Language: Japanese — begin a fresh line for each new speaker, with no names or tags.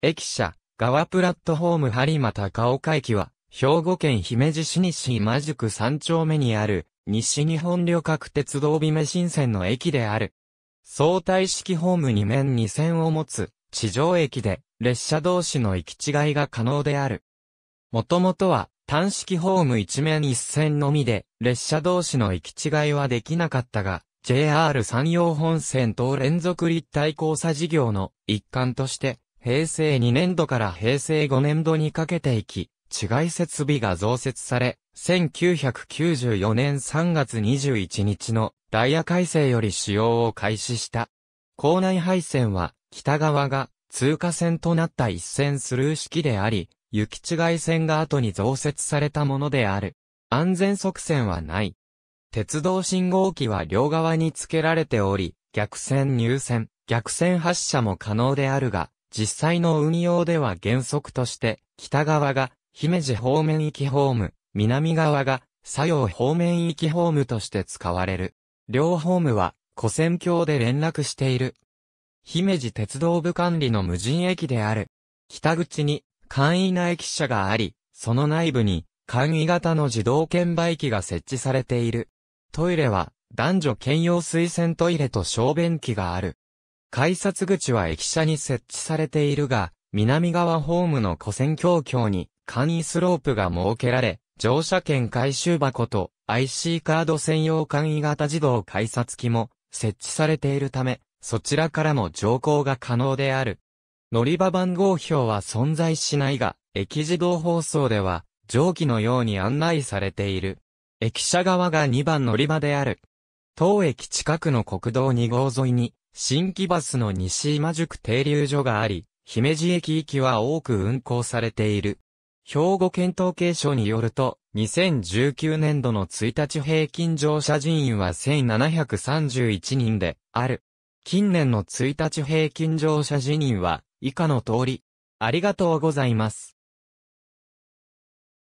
駅舎、側プラットホーム播磨高岡駅は、兵庫県姫路市西今宿三丁目にある、西日本旅客鉄道美名新線の駅である。相対式ホーム2面2線を持つ、地上駅で、列車同士の行き違いが可能である。もともとは、単式ホーム1面1線のみで、列車同士の行き違いはできなかったが、JR 山陽本線と連続立体交差事業の一環として、平成2年度から平成5年度にかけていき、違い設備が増設され、1994年3月21日のダイヤ改正より使用を開始した。校内配線は北側が通過線となった一線スルー式であり、行き違い線が後に増設されたものである。安全側線はない。鉄道信号機は両側に付けられており、逆線入線、逆線発車も可能であるが、実際の運用では原則として、北側が姫路方面行きホーム、南側が左用方面行きホームとして使われる。両ホームは、古戦橋で連絡している。姫路鉄道部管理の無人駅である。北口に簡易な駅舎があり、その内部に簡易型の自動券売機が設置されている。トイレは男女兼用水洗トイレと小便器がある。改札口は駅舎に設置されているが、南側ホームの古線橋橋に簡易スロープが設けられ、乗車券回収箱と IC カード専用簡易型自動改札機も設置されているため、そちらからも乗降が可能である。乗り場番号表は存在しないが、駅自動放送では、上記のように案内されている。駅舎側が2番乗り場である。当駅近くの国道2号沿いに、新木バスの西今宿停留所があり、姫路駅行きは多く運行されている。兵庫県統計省によると、2019年度の1日平均乗車人員は1731人である。近年の1日平均乗車人員は以下の通り。ありがとうございます。